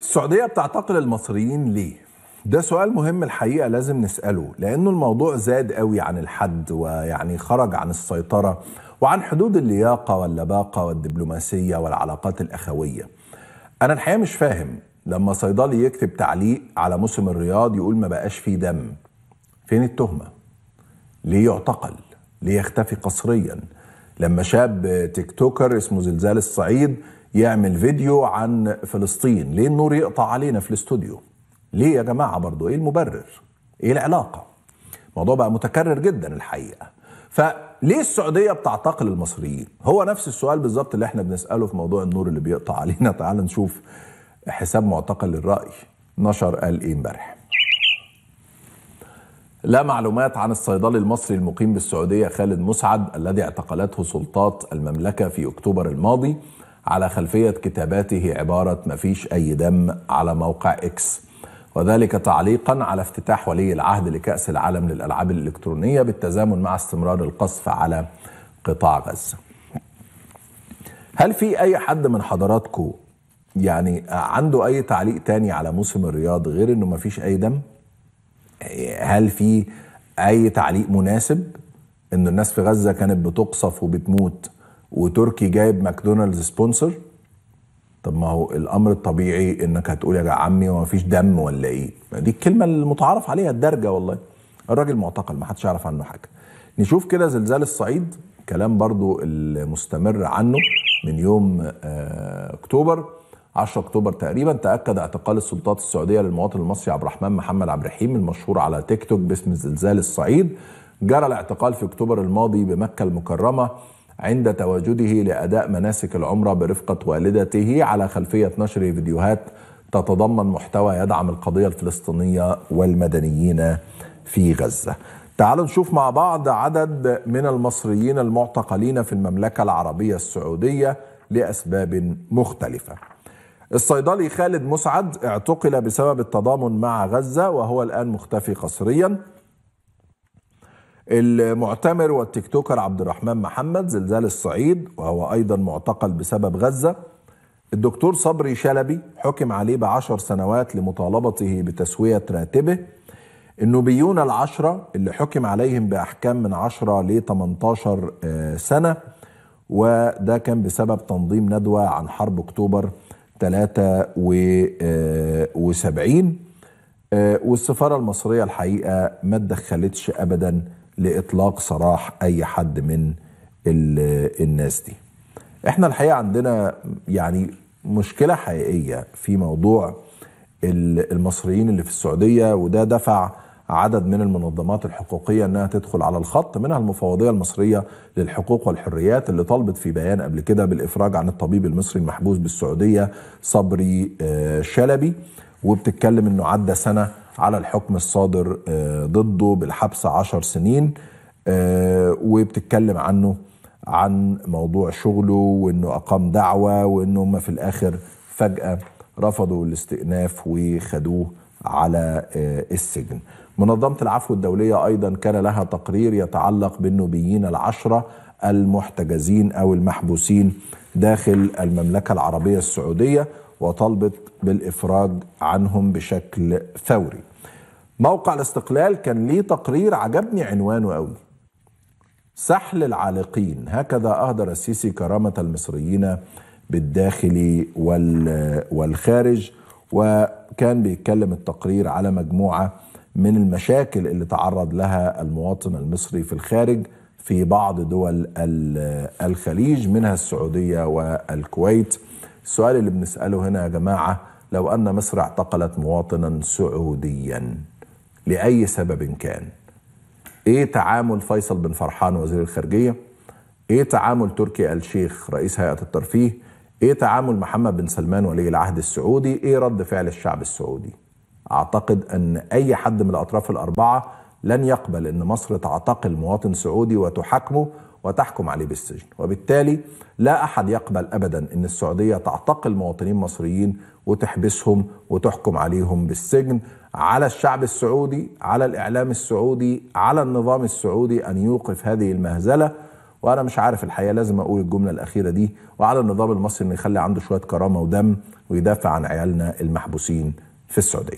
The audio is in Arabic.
السعودية بتعتقل المصريين ليه؟ ده سؤال مهم الحقيقة لازم نسأله لأنه الموضوع زاد قوي عن الحد ويعني خرج عن السيطرة وعن حدود اللياقة واللباقة والدبلوماسية والعلاقات الأخوية أنا الحقيقة مش فاهم لما صيدلي يكتب تعليق على موسم الرياض يقول ما بقاش فيه دم فين التهمة؟ ليه يعتقل؟ ليه يختفي قسريا؟ لما شاب تيك توكر اسمه زلزال الصعيد يعمل فيديو عن فلسطين ليه النور يقطع علينا في الاستوديو ليه يا جماعة برضو ايه المبرر ايه العلاقة الموضوع بقى متكرر جدا الحقيقة فليه السعودية بتعتقل المصريين هو نفس السؤال بالظبط اللي احنا بنسأله في موضوع النور اللي بيقطع علينا تعال نشوف حساب معتقل الرأي نشر قال ايه امبارح لا معلومات عن الصيدلي المصري المقيم بالسعودية خالد مسعد الذي اعتقلته سلطات المملكة في أكتوبر الماضي على خلفية كتاباته عبارة مفيش أي دم على موقع إكس وذلك تعليقا على افتتاح ولي العهد لكأس العالم للألعاب الإلكترونية بالتزامن مع استمرار القصف على قطاع غزة هل في أي حد من حضراتكم يعني عنده أي تعليق تاني على موسم الرياض غير أنه مفيش أي دم هل في أي تعليق مناسب أن الناس في غزة كانت بتقصف وبتموت وتركي جايب ماكدونالدز سبونسر طب ما هو الامر الطبيعي انك هتقول يا عمي وما فيش دم ولا ايه دي الكلمه المتعارف عليها الدارجه والله الراجل معتقل ما حدش يعرف عنه حاجه نشوف كده زلزال الصعيد كلام برضو المستمر عنه من يوم آه، اكتوبر 10 اكتوبر تقريبا تاكد اعتقال السلطات السعوديه للمواطن المصري عبد الرحمن محمد عبد الرحيم المشهور على تيك توك باسم زلزال الصعيد جرى الاعتقال في اكتوبر الماضي بمكه المكرمه عند تواجده لأداء مناسك العمرة برفقة والدته على خلفية نشر فيديوهات تتضمن محتوى يدعم القضية الفلسطينية والمدنيين في غزة تعالوا نشوف مع بعض عدد من المصريين المعتقلين في المملكة العربية السعودية لأسباب مختلفة الصيدلي خالد مسعد اعتقل بسبب التضامن مع غزة وهو الآن مختفي قسريا المعتمر والتيك توكر عبد الرحمن محمد زلزال الصعيد وهو أيضا معتقل بسبب غزة الدكتور صبري شلبي حكم عليه بعشر سنوات لمطالبته بتسوية راتبه النوبيون العشرة اللي حكم عليهم بأحكام من 10 ل 18 آه، سنة وده كان بسبب تنظيم ندوة عن حرب أكتوبر 73 آه، آه، والسفارة المصرية الحقيقة ما تدخلتش أبدا لاطلاق سراح اي حد من الناس دي احنا الحقيقه عندنا يعني مشكله حقيقيه في موضوع المصريين اللي في السعوديه وده دفع عدد من المنظمات الحقوقيه انها تدخل على الخط منها المفوضيه المصريه للحقوق والحريات اللي طالبت في بيان قبل كده بالافراج عن الطبيب المصري المحبوس بالسعوديه صبري آه، شلبي وبتتكلم انه عدى سنه على الحكم الصادر آه، ضده بالحبس عشر سنين آه، وبتتكلم عنه عن موضوع شغله وانه اقام دعوه وانه هم في الاخر فجاه رفضوا الاستئناف وخدوه على آه، السجن. منظمه العفو الدوليه ايضا كان لها تقرير يتعلق بالنوبيين العشره المحتجزين او المحبوسين داخل المملكه العربيه السعوديه وطالبت بالإفراج عنهم بشكل فوري موقع الاستقلال كان ليه تقرير عجبني عنوانه قوي سحل العالقين هكذا أهدر السيسي كرامة المصريين بالداخل والخارج وكان بيتكلم التقرير على مجموعة من المشاكل اللي تعرض لها المواطن المصري في الخارج في بعض دول الخليج منها السعودية والكويت السؤال اللي بنسأله هنا يا جماعة لو أن مصر اعتقلت مواطنا سعوديا لأي سبب كان إيه تعامل فيصل بن فرحان وزير الخارجية إيه تعامل تركي الشيخ رئيس هيئة الترفيه إيه تعامل محمد بن سلمان ولي العهد السعودي إيه رد فعل الشعب السعودي أعتقد أن أي حد من الأطراف الأربعة لن يقبل أن مصر تعتقل مواطن سعودي وتحاكمه وتحكم عليه بالسجن وبالتالي لا أحد يقبل أبدا أن السعودية تعتقل مواطنين مصريين وتحبسهم وتحكم عليهم بالسجن على الشعب السعودي على الإعلام السعودي على النظام السعودي أن يوقف هذه المهزلة وأنا مش عارف الحقيقة لازم أقول الجملة الأخيرة دي وعلى النظام المصري أن يخلي عنده شوية كرامة ودم ويدافع عن عيالنا المحبوسين في السعودية